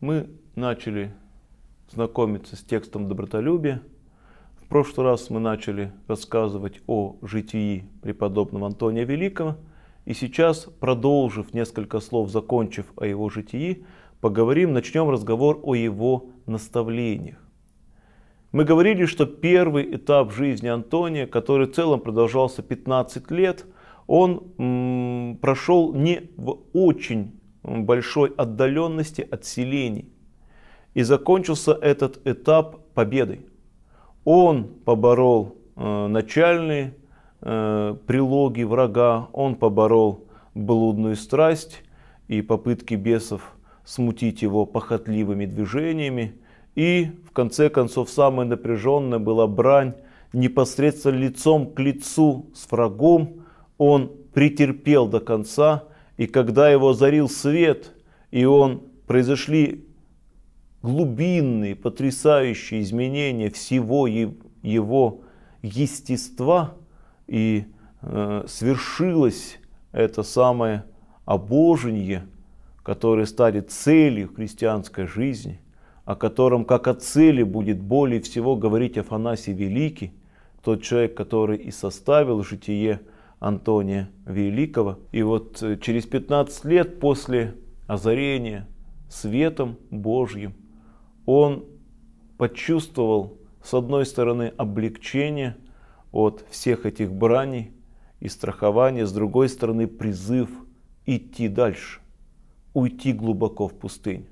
Мы начали знакомиться с текстом добротолюбия. В прошлый раз мы начали рассказывать о житии преподобного Антония Великого. И сейчас, продолжив несколько слов, закончив о его житии, поговорим, начнем разговор о его наставлениях. Мы говорили, что первый этап жизни Антония, который в целом продолжался 15 лет, он прошел не в очень большой отдаленности от селений. И закончился этот этап победой. Он поборол э, начальные э, прилоги врага, он поборол блудную страсть и попытки бесов смутить его похотливыми движениями. И, в конце концов, самая напряженная была брань непосредственно лицом к лицу с врагом. Он претерпел до конца, и когда его озарил свет, и он произошли глубинные, потрясающие изменения всего его естества, и э, свершилось это самое обожение – которые стали целью христианской жизни, о котором как о цели будет более всего говорить Афанасий Великий, тот человек, который и составил житие Антония Великого. И вот э, через 15 лет после озарения светом Божьим он почувствовал, с одной стороны, облегчение от всех этих браней и страхования, с другой стороны, призыв идти дальше уйти глубоко в пустынь.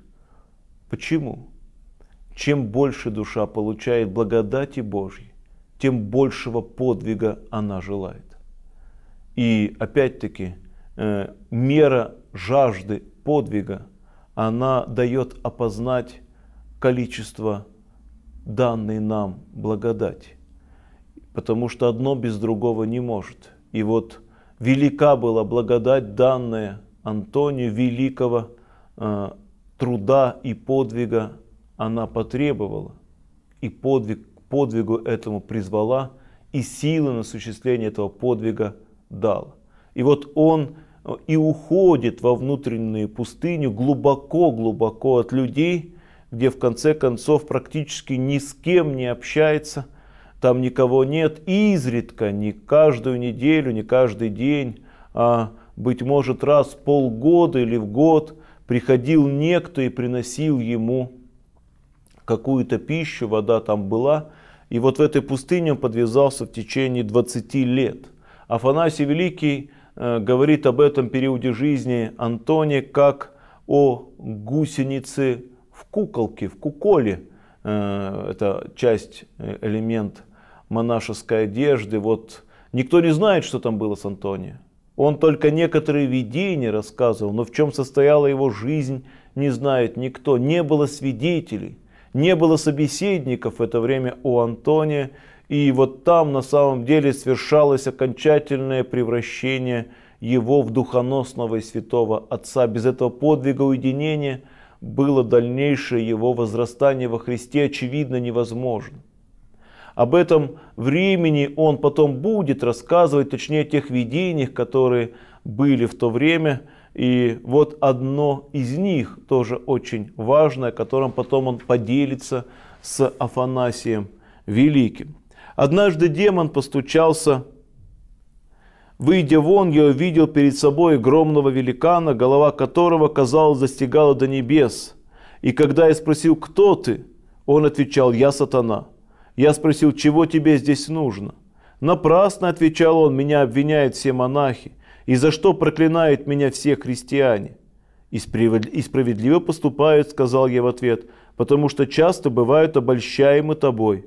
Почему? Чем больше душа получает благодати Божьей, тем большего подвига она желает. И опять-таки э, мера жажды подвига, она дает опознать количество данной нам благодати. Потому что одно без другого не может. И вот велика была благодать, данная Антоне великого э, труда и подвига она потребовала, и подвиг, подвигу этому призвала, и силы на осуществление этого подвига дала. И вот он э, и уходит во внутреннюю пустыню глубоко-глубоко от людей, где в конце концов практически ни с кем не общается, там никого нет, изредка, не каждую неделю, не каждый день, а быть может, раз в полгода или в год приходил некто и приносил ему какую-то пищу, вода там была. И вот в этой пустыне он подвязался в течение 20 лет. Афанасий Великий э, говорит об этом периоде жизни Антоне как о гусенице в куколке, в куколе. Э, это часть, э, элемент монашеской одежды. Вот никто не знает, что там было с Антонием. Он только некоторые видения рассказывал, но в чем состояла его жизнь, не знает никто. Не было свидетелей, не было собеседников в это время у Антония. И вот там на самом деле совершалось окончательное превращение его в духоносного и святого отца. Без этого подвига уединения было дальнейшее его возрастание во Христе очевидно невозможно. Об этом времени он потом будет рассказывать, точнее о тех видениях, которые были в то время. И вот одно из них тоже очень важное, которым потом он поделится с Афанасием Великим. Однажды демон постучался Выйдя вон, я увидел перед собой огромного великана, голова которого, казалось, достигала до небес. И когда я спросил, кто ты, он отвечал, я сатана. Я спросил, чего тебе здесь нужно? Напрасно, отвечал он, меня обвиняют все монахи, и за что проклинают меня все христиане? И справедливо поступают, сказал я в ответ, потому что часто бывают обольщаемы тобой.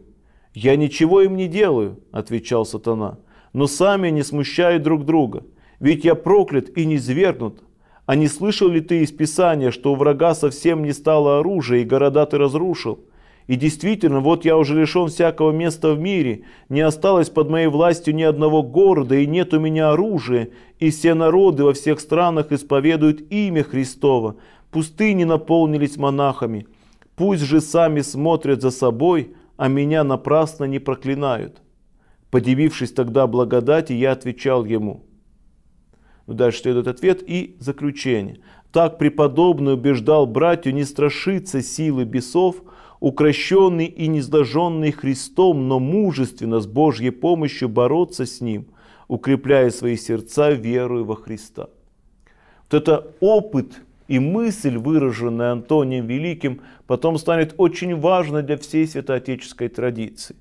Я ничего им не делаю, отвечал сатана, но сами они смущают друг друга, ведь я проклят и не низвергнут. А не слышал ли ты из Писания, что у врага совсем не стало оружия, и города ты разрушил? И действительно, вот я уже лишен всякого места в мире, не осталось под моей властью ни одного города, и нет у меня оружия, и все народы во всех странах исповедуют имя Христова. Пустыни наполнились монахами. Пусть же сами смотрят за собой, а меня напрасно не проклинают. Подивившись тогда благодати, я отвечал ему. Ну, дальше следует ответ и заключение. Так преподобный убеждал братью не страшиться силы бесов, укращенный и нездожженный Христом, но мужественно с Божьей помощью бороться с Ним, укрепляя свои сердца верою во Христа. Вот это опыт и мысль, выраженная Антонием Великим, потом станет очень важной для всей святоотеческой традиции.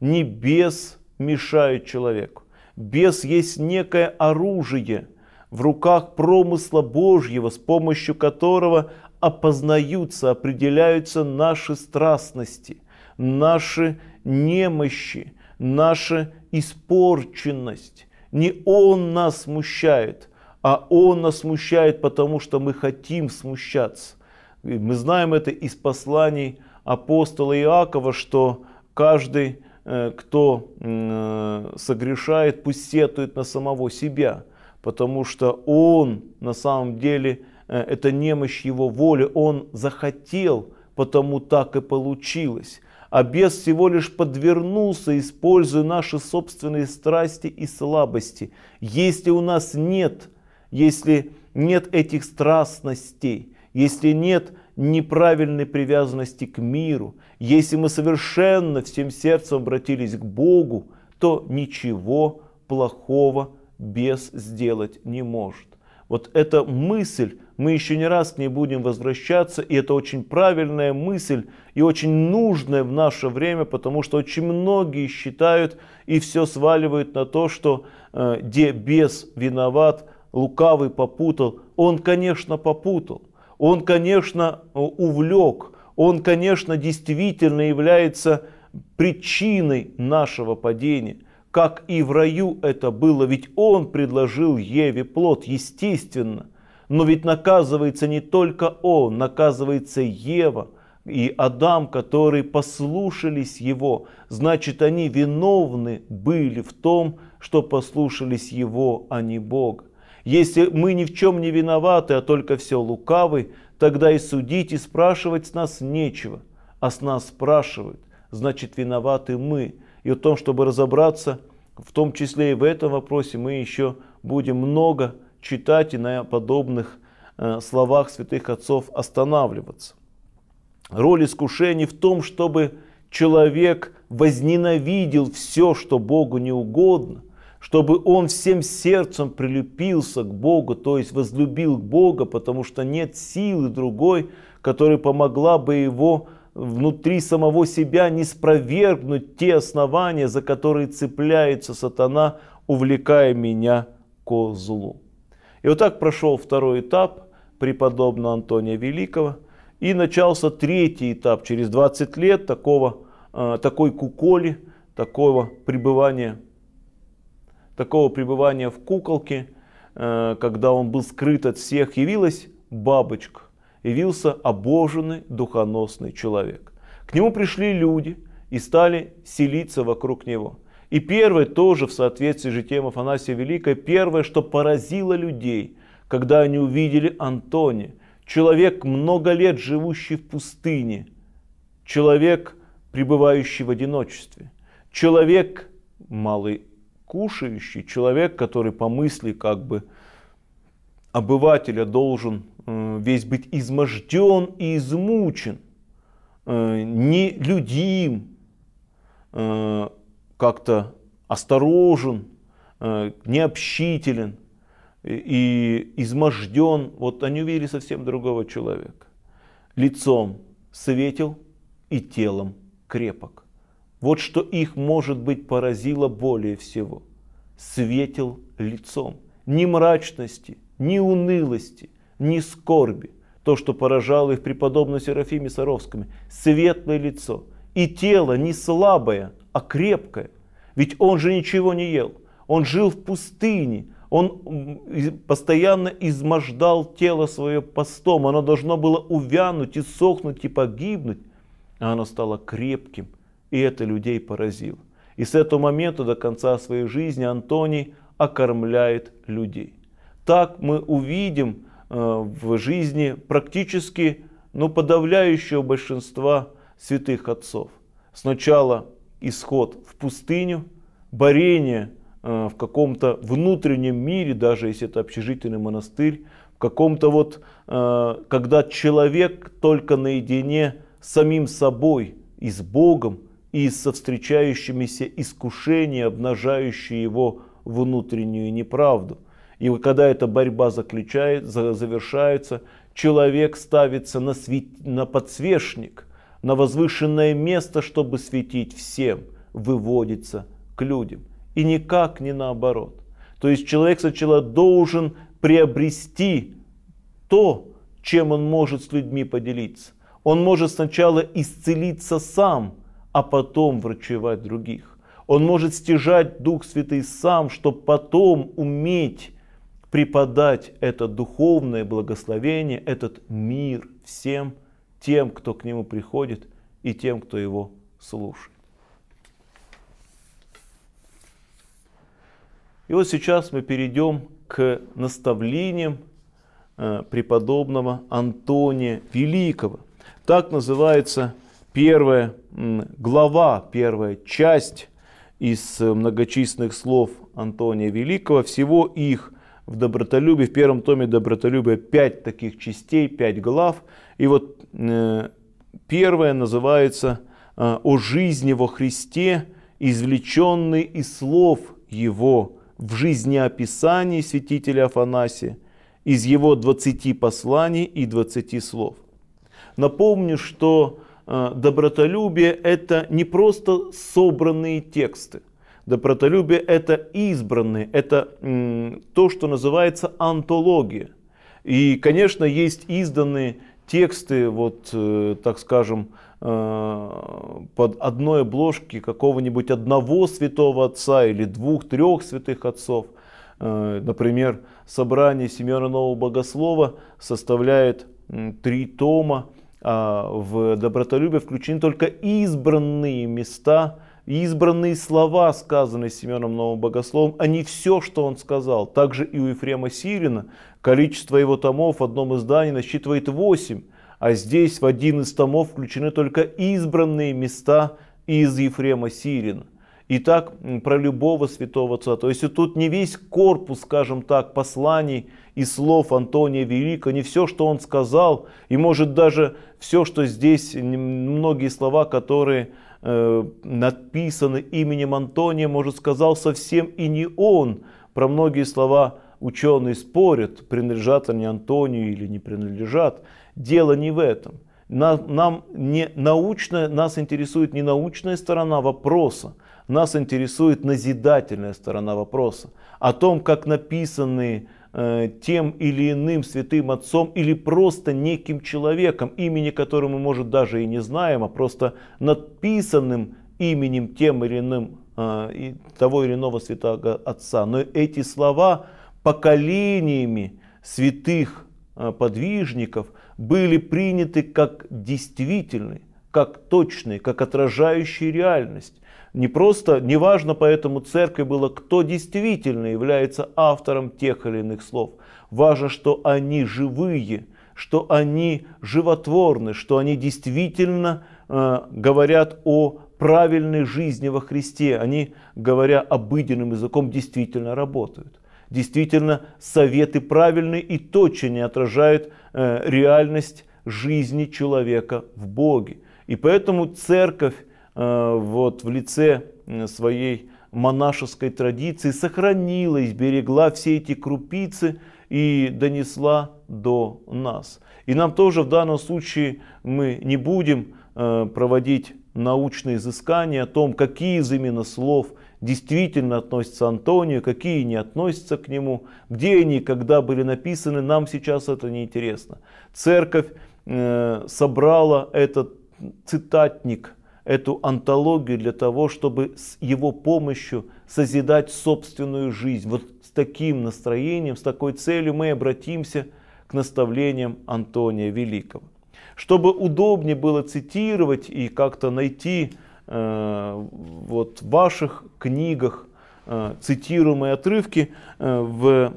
Небес бес мешает человеку. Бес есть некое оружие – в руках промысла Божьего, с помощью которого опознаются, определяются наши страстности, наши немощи, наша испорченность. Не Он нас смущает, а Он нас смущает, потому что мы хотим смущаться. Мы знаем это из посланий апостола Иакова, что каждый, э, кто э, согрешает, пусть сетует на самого себя, потому что он на самом деле Э, это немощь его воли, он захотел, потому так и получилось. А бес всего лишь подвернулся, используя наши собственные страсти и слабости. Если у нас нет, если нет этих страстностей, если нет неправильной привязанности к миру, если мы совершенно всем сердцем обратились к Богу, то ничего плохого бес сделать не может. Вот эта мысль, мы еще не раз к ней будем возвращаться, и это очень правильная мысль и очень нужная в наше время, потому что очень многие считают и все сваливают на то, что э, где бес виноват, лукавый попутал. Он, конечно, попутал, он, конечно, э, увлек, он, конечно, действительно является причиной нашего падения – как и в раю это было, ведь он предложил Еве плод, естественно. Но ведь наказывается не только он, наказывается Ева и Адам, которые послушались его. Значит, они виновны были в том, что послушались его, а не Бог. Если мы ни в чем не виноваты, а только все лукавы, тогда и судить, и спрашивать с нас нечего. А с нас спрашивают, значит, виноваты мы – и о том, чтобы разобраться, в том числе и в этом вопросе, мы еще будем много читать и на подобных э, словах святых отцов останавливаться. Роль искушений в том, чтобы человек возненавидел все, что Богу не угодно, чтобы он всем сердцем прилепился к Богу, то есть возлюбил Бога, потому что нет силы другой, которая помогла бы его внутри самого себя не спровергнуть те основания, за которые цепляется сатана, увлекая меня ко злу. И вот так прошел второй этап преподобного Антония Великого, и начался третий этап через 20 лет такого, э, такой куколи, такого пребывания, такого пребывания в куколке, э, когда он был скрыт от всех, явилась бабочка явился обоженный духоносный человек. К нему пришли люди и стали селиться вокруг него. И первое тоже в соответствии с житием Афанасия Великой, первое, что поразило людей, когда они увидели Антони, человек, много лет живущий в пустыне, человек, пребывающий в одиночестве, человек, малый кушающий, человек, который по мысли как бы обывателя должен Э, весь быть изможден и измучен, э, нелюдим, э, как-то осторожен, необщителен и изможден. Вот они увидели совсем другого человека. Лицом светил и телом крепок. Вот что их, может быть, поразило более всего. Светил лицом. Ни мрачности, ни унылости – ни скорби, то, что поражало их преподобную Серафиме Саровскому, светлое лицо и тело не слабое, а крепкое. Ведь он же ничего не ел, он жил в пустыне, он постоянно измождал тело свое постом, оно должно было увянуть и сохнуть и погибнуть, а оно стало крепким, и это людей поразило. И с этого момента до конца своей жизни Антоний окормляет людей. Так мы увидим, Э, в жизни практически, но ну, подавляющего большинства святых отцов. Сначала исход в пустыню, борение э, в каком-то внутреннем мире, даже если это общежительный монастырь, в каком-то вот, э, когда человек только наедине с самим собой и с Богом, и со встречающимися искушения, обнажающие его внутреннюю неправду – и когда эта борьба заключает, завершается, человек ставится на, свет, на подсвечник, на возвышенное место, чтобы светить всем, выводится к людям. И никак не наоборот. То есть человек сначала должен приобрести то, чем он может с людьми поделиться. Он может сначала исцелиться сам, а потом врачевать других. Он может стяжать Дух Святый сам, чтобы потом уметь преподать это духовное благословение, этот мир всем тем, кто к нему приходит и тем, кто его слушает. И вот сейчас мы перейдем к наставлениям э, преподобного Антония Великого. Так называется первая глава, первая часть из э, многочисленных слов Антония Великого. Всего их в добротолюбе в первом томе Добротолюбия пять таких частей, пять глав. И вот э, первая называется э, «О жизни во Христе, извлеченный из слов Его в жизнеописании святителя Афанасия, из его 20 посланий и 20 слов». Напомню, что э, добротолюбие – это не просто собранные тексты – Добротолюбие – это избранные, это то, что называется антология. И, конечно, есть изданные тексты, вот, э, так скажем, э, под одной обложки какого-нибудь одного святого отца или двух-трех святых отцов. Э, например, собрание Семена Нового Богослова составляет три тома, а в добротолюбие включены только избранные места – избранные слова, сказанные Семеном Новым Богословом, а не все, что он сказал. Также и у Ефрема Сирина количество его томов в одном издании насчитывает 8, а здесь в один из томов включены только избранные места из Ефрема Сирина. И так про любого святого отца. То есть тут не весь корпус, скажем так, посланий и слов Антония Великого, не все, что он сказал, и может даже все, что здесь, многие слова, которые Э, написаны именем Антония, может, сказал совсем и не он. Про многие слова ученые спорят, принадлежат они Антонию или не принадлежат. Дело не в этом. нам не научная, нас интересует не научная сторона вопроса, нас интересует назидательная сторона вопроса. О том, как написанные Э, тем или иным святым отцом или просто неким человеком, имени которого мы, может, даже и не знаем, а просто надписанным именем тем или иным э, того или иного святого отца. Но эти слова поколениями святых э, подвижников были приняты как действительные, как точные, как отражающие реальность. Не просто, неважно поэтому церкви было, кто действительно является автором тех или иных слов. Важно, что они живые, что они животворны, что они действительно э, говорят о правильной жизни во Христе. Они, говоря обыденным языком, действительно работают. Действительно, советы правильные и точно отражают э, реальность жизни человека в Боге. И поэтому церковь Э, вот, в лице своей монашеской традиции сохранила и сберегла все эти крупицы и донесла до нас. И нам тоже в данном случае мы не будем э, проводить научные изыскания о том, какие из именно слов действительно относятся Антонию, какие не относятся к нему, где они когда были написаны, нам сейчас это не интересно. Церковь э, собрала этот цитатник эту антологию для того, чтобы с его помощью созидать собственную жизнь. Вот с таким настроением, с такой целью мы обратимся к наставлениям Антония Великого. Чтобы удобнее было цитировать и как-то найти э, вот в ваших книгах э, цитируемые отрывки э, в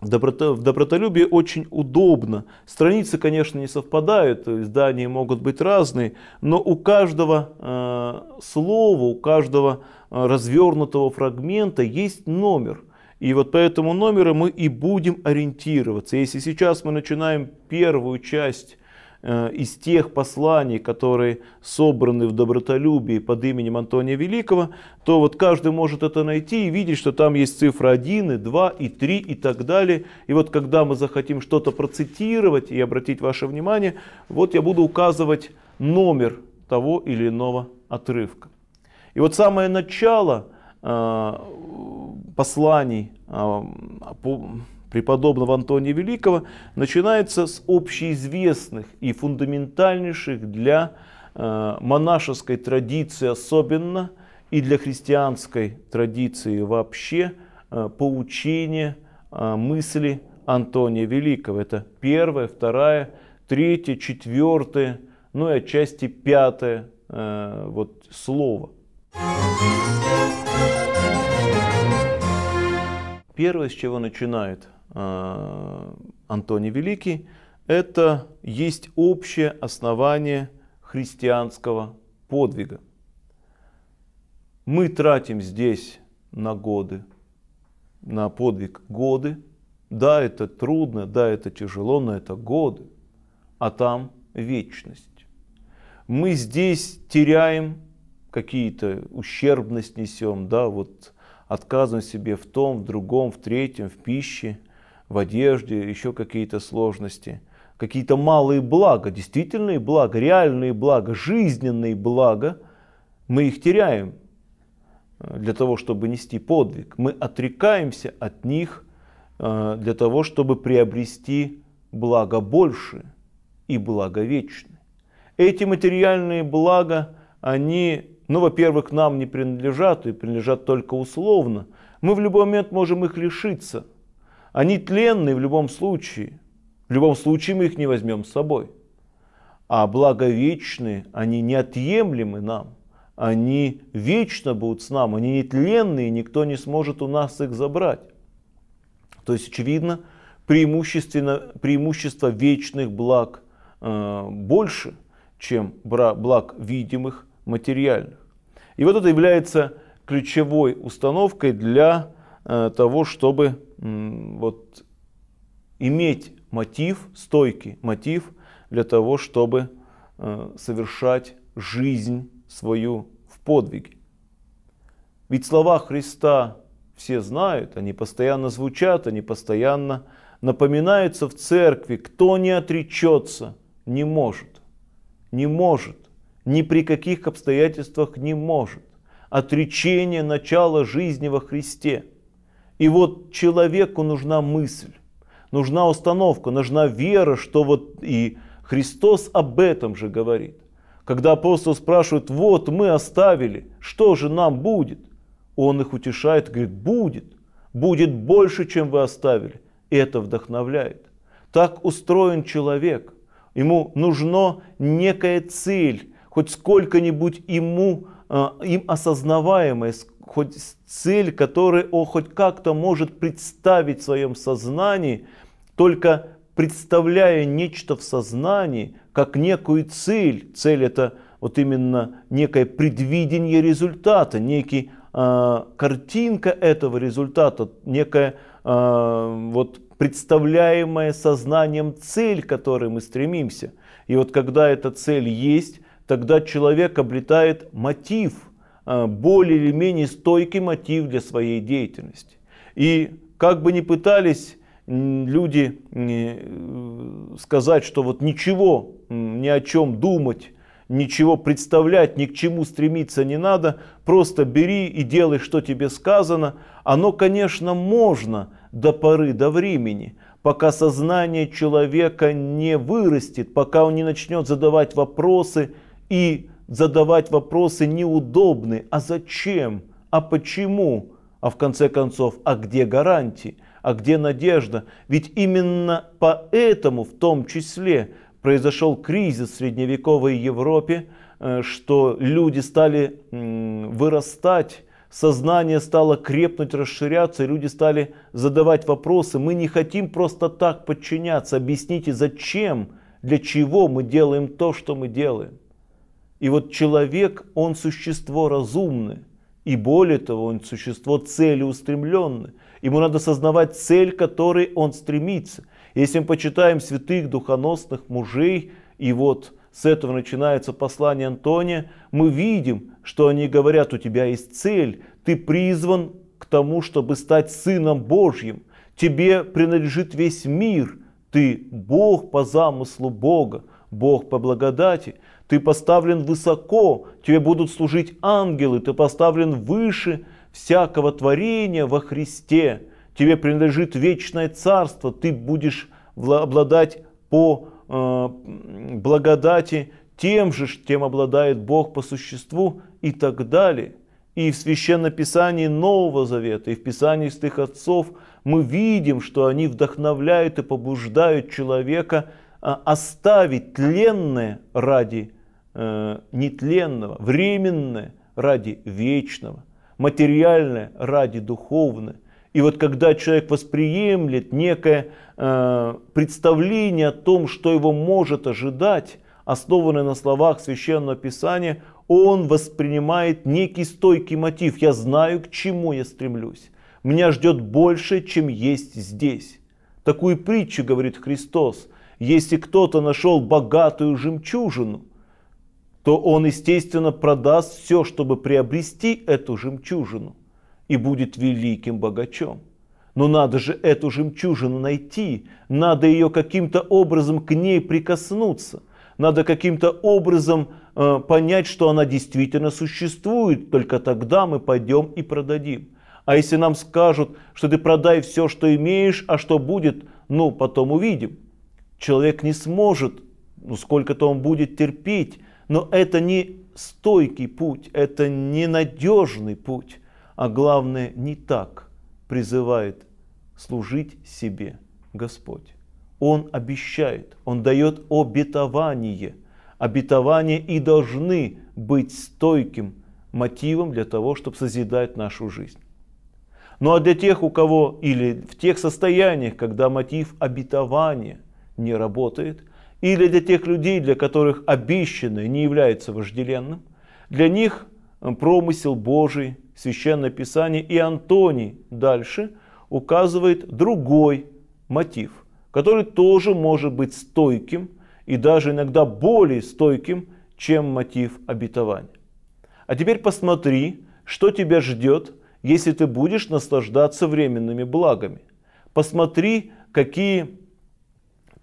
в Доброта, в добротолюбии очень удобно. Страницы, конечно, не совпадают, издания могут быть разные, но у каждого э, слова, у каждого э, развернутого фрагмента есть номер. И вот по этому номеру мы и будем ориентироваться. Если сейчас мы начинаем первую часть Э, из тех посланий, которые собраны в добротолюбии под именем Антония Великого, то вот каждый может это найти и видеть, что там есть цифра 1 и 2 и 3 и так далее. И вот когда мы захотим что-то процитировать и обратить ваше внимание, вот я буду указывать номер того или иного отрывка. И вот самое начало э, посланий э, по, преподобного Антония Великого начинается с общеизвестных и фундаментальнейших для э, монашеской традиции особенно и для христианской традиции вообще э, поучения э, мысли Антония Великого. Это первое, второе, третье, четвертое, ну и отчасти пятое вот слово. Первое, с чего начинает Э, Антоний Великий, это есть общее основание христианского подвига. Мы тратим здесь на годы, на подвиг годы. Да, это трудно, да, это тяжело, но это годы, а там вечность. Мы здесь теряем какие-то ущербность несем, да, вот отказываем себе в том, в другом, в третьем, в пище – в одежде, еще какие-то сложности, какие-то малые блага, действительные блага, реальные блага, жизненные блага, мы их теряем э, для того, чтобы нести подвиг. Мы отрекаемся от них э, для того, чтобы приобрести благо больше и благо вечное. Эти материальные блага, они, ну, во-первых, нам не принадлежат и принадлежат только условно. Мы в любой момент можем их лишиться – они тленны в любом случае. В любом случае мы их не возьмем с собой. А благовечные, они неотъемлемы нам. Они вечно будут с нами, они нетленные, никто не сможет у нас их забрать. То есть, очевидно, преимущественно, преимущество вечных благ э, больше, чем благ видимых, материальных. И вот это является ключевой установкой для Э, того, чтобы вот иметь мотив, стойкий мотив для того, чтобы э, совершать жизнь свою в подвиге. Ведь слова Христа все знают, они постоянно звучат, они постоянно напоминаются в церкви, кто не отречется, не может, не может, ни при каких обстоятельствах не может. Отречение начала жизни во Христе – и вот человеку нужна мысль, нужна установка, нужна вера, что вот и Христос об этом же говорит. Когда апостол спрашивает, вот мы оставили, что же нам будет? Он их утешает, говорит, будет, будет больше, чем вы оставили. это вдохновляет. Так устроен человек. Ему нужно некая цель, хоть сколько-нибудь ему, э, им осознаваемая, хоть цель, которую он хоть как-то может представить в своем сознании, только представляя нечто в сознании, как некую цель. Цель это вот именно некое предвидение результата, некий а, картинка этого результата, некая э, вот представляемая сознанием цель, к которой мы стремимся. И вот когда эта цель есть, тогда человек обретает мотив – а, более или менее стойкий мотив для своей деятельности. И как бы ни пытались люди э, сказать, что вот ничего, ни о чем думать, ничего представлять, ни к чему стремиться не надо, просто бери и делай, что тебе сказано, оно, конечно, можно до поры, до времени, пока сознание человека не вырастет, пока он не начнет задавать вопросы и задавать вопросы неудобные, А зачем? А почему? А в конце концов, а где гарантии? А где надежда? Ведь именно поэтому в том числе произошел кризис в средневековой Европе, э, что люди стали вырастать, сознание стало крепнуть, расширяться, и люди стали задавать вопросы. Мы не хотим просто так подчиняться. Объясните, зачем, для чего мы делаем то, что мы делаем. И вот человек, он существо разумное, и более того, он существо целеустремленное. Ему надо сознавать цель, к которой он стремится. Если мы почитаем святых духоносных мужей, и вот с этого начинается послание Антония, мы видим, что они говорят, у тебя есть цель, ты призван к тому, чтобы стать Сыном Божьим, тебе принадлежит весь мир, ты Бог по замыслу Бога, Бог по благодати. Ты поставлен высоко, тебе будут служить ангелы, ты поставлен выше всякого творения во Христе. Тебе принадлежит вечное царство, ты будешь обладать по э, благодати тем же, чем обладает Бог по существу и так далее. И в Священном Писании Нового Завета, и в Писании Святых Отцов мы видим, что они вдохновляют и побуждают человека а, оставить тленное ради э, нетленного, временное ради вечного, материальное ради духовное. И вот когда человек восприемлет некое э, представление о том, что его может ожидать, основанное на словах Священного Писания, он воспринимает некий стойкий мотив. Я знаю, к чему я стремлюсь. Меня ждет больше, чем есть здесь. Такую притчу говорит Христос. Если кто-то нашел богатую жемчужину то он, естественно, продаст все, чтобы приобрести эту жемчужину и будет великим богачом. Но надо же эту жемчужину найти, надо ее каким-то образом к ней прикоснуться, надо каким-то образом э, понять, что она действительно существует, только тогда мы пойдем и продадим. А если нам скажут, что ты продай все, что имеешь, а что будет, ну, потом увидим. Человек не сможет, ну, сколько-то он будет терпеть, но это не стойкий путь, это ненадежный путь, а главное, не так призывает служить себе Господь. Он обещает, Он дает обетование. Обетования и должны быть стойким мотивом для того, чтобы созидать нашу жизнь. Ну а для тех, у кого или в тех состояниях, когда мотив обетования не работает, или для тех людей, для которых обещанное не является вожделенным, для них э, промысел Божий, Священное Писание и Антоний дальше указывает другой мотив, который тоже может быть стойким и даже иногда более стойким, чем мотив обетования. А теперь посмотри, что тебя ждет, если ты будешь наслаждаться временными благами. Посмотри, какие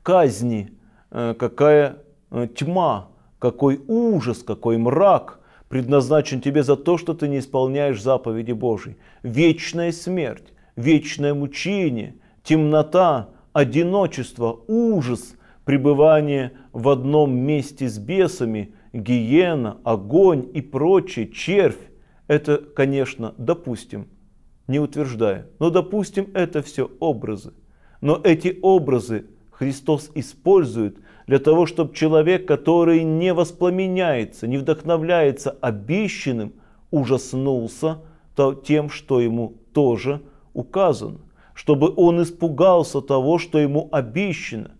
казни – Э, какая э, тьма, какой ужас, какой мрак предназначен тебе за то, что ты не исполняешь заповеди Божьей. Вечная смерть, вечное мучение, темнота, одиночество, ужас, пребывание в одном месте с бесами, гиена, огонь и прочее, червь. Это, конечно, допустим, не утверждая, но допустим, это все образы. Но эти образы Христос использует для того, чтобы человек, который не воспламеняется, не вдохновляется обещанным, ужаснулся тем, что ему тоже указано, чтобы он испугался того, что ему обещано,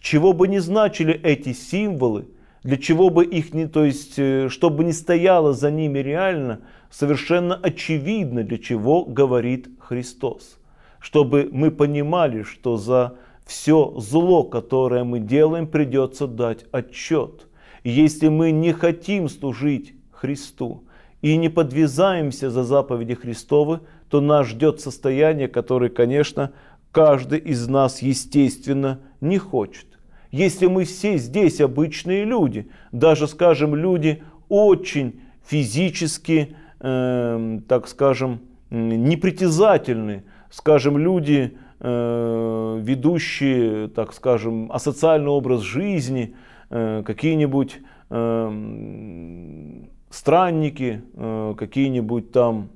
чего бы ни значили эти символы, для чего бы их не, то есть, э, чтобы не стояло за ними реально, совершенно очевидно, для чего говорит Христос. Чтобы мы понимали, что за все зло, которое мы делаем, придется дать отчет. если мы не хотим служить Христу и не подвязаемся за заповеди Христовы, то нас ждет состояние, которое, конечно, каждый из нас, естественно, не хочет. Если мы все здесь обычные люди, даже, скажем, люди очень физически, э, так скажем, непритязательные, скажем, люди э, ведущие, так скажем, асоциальный образ жизни, э, какие-нибудь э, странники, э, какие-нибудь там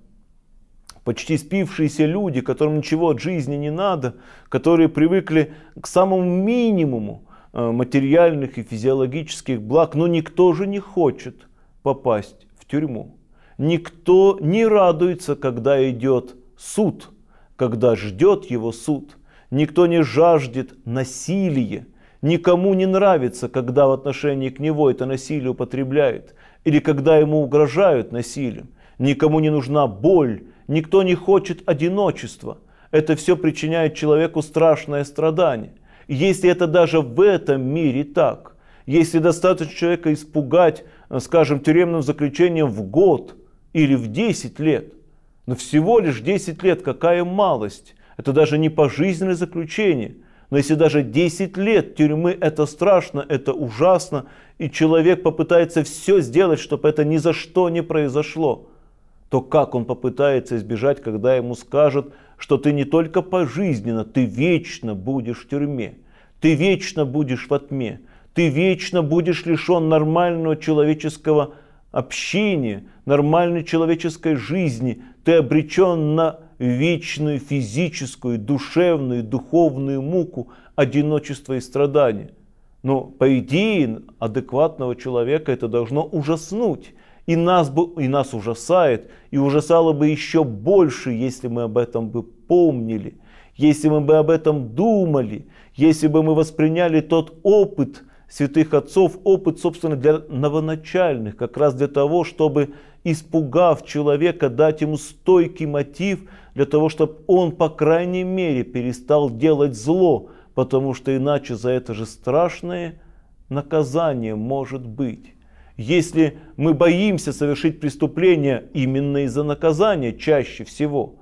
почти спившиеся люди, которым ничего от жизни не надо, которые привыкли к самому минимуму э, материальных и физиологических благ, но никто же не хочет попасть в тюрьму. Никто не радуется, когда идет суд – когда ждет его суд. Никто не жаждет насилия, никому не нравится, когда в отношении к него это насилие употребляют, или когда ему угрожают насилием. Никому не нужна боль, никто не хочет одиночества. Это все причиняет человеку страшное страдание. если это даже в этом мире так, если достаточно человека испугать, скажем, тюремным заключением в год или в 10 лет, но всего лишь 10 лет, какая малость. Это даже не пожизненное заключение. Но если даже 10 лет тюрьмы, это страшно, это ужасно, и человек попытается все сделать, чтобы это ни за что не произошло, то как он попытается избежать, когда ему скажут, что ты не только пожизненно, ты вечно будешь в тюрьме, ты вечно будешь в отме, ты вечно будешь лишен нормального человеческого общения, нормальной человеческой жизни, ты обречен на вечную физическую, душевную, духовную муку одиночество и страдания. Но по идее адекватного человека это должно ужаснуть. И нас, бы, и нас ужасает, и ужасало бы еще больше, если мы об этом бы помнили, если мы бы об этом думали, если бы мы восприняли тот опыт, святых отцов опыт, собственно, для новоначальных, как раз для того, чтобы, испугав человека, дать ему стойкий мотив, для того, чтобы он, по крайней мере, перестал делать зло, потому что иначе за это же страшное наказание может быть. Если мы боимся совершить преступление именно из-за наказания чаще всего,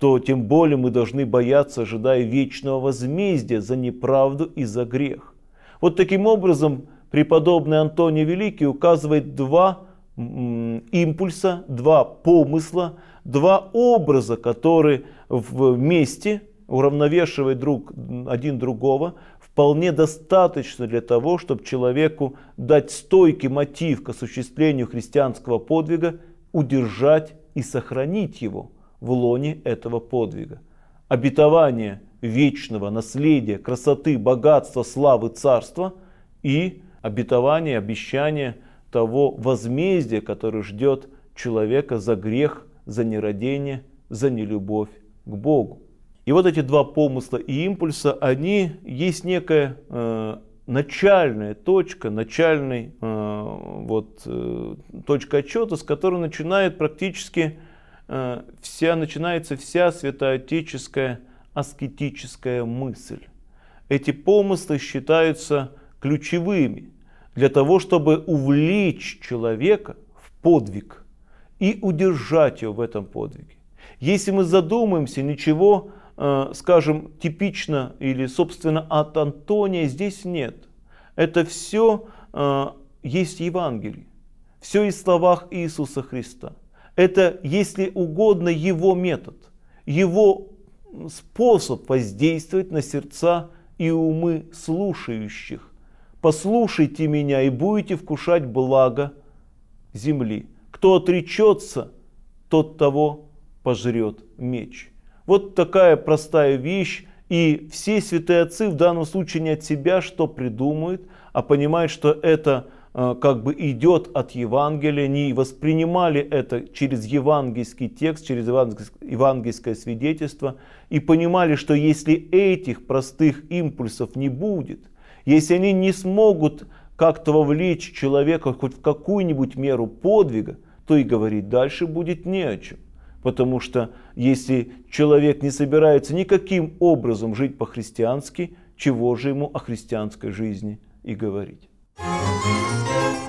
то тем более мы должны бояться, ожидая вечного возмездия за неправду и за грех. Вот таким образом преподобный Антоний Великий указывает два импульса, два помысла, два образа, которые вместе уравновешивают друг, один другого, вполне достаточно для того, чтобы человеку дать стойкий мотив к осуществлению христианского подвига, удержать и сохранить его в лоне этого подвига. Обетование – вечного наследия, красоты, богатства, славы, царства и обетование, обещание того возмездия, которое ждет человека за грех, за нерадение, за нелюбовь к Богу. И вот эти два помысла и импульса, они есть некая э, начальная точка, начальный, э, вот, э, точка отчета, с которой начинает практически э, вся, начинается вся святоотеческая аскетическая мысль. Эти помыслы считаются ключевыми для того, чтобы увлечь человека в подвиг и удержать его в этом подвиге. Если мы задумаемся, ничего, э, скажем, типично или, собственно, от Антония здесь нет. Это все э, есть Евангелие, все из словах Иисуса Христа. Это, если угодно, его метод, его способ воздействовать на сердца и умы слушающих. Послушайте меня и будете вкушать благо земли. Кто отречется, тот того пожрет меч. Вот такая простая вещь. И все святые отцы в данном случае не от себя что придумают, а понимают, что это Э, как бы идет от Евангелия, не воспринимали это через евангельский текст, через евангельское свидетельство и понимали, что если этих простых импульсов не будет, если они не смогут как-то вовлечь человека хоть в какую-нибудь меру подвига, то и говорить дальше будет не о чем. Потому что если человек не собирается никаким образом жить по-христиански, чего же ему о христианской жизни и говорить. Música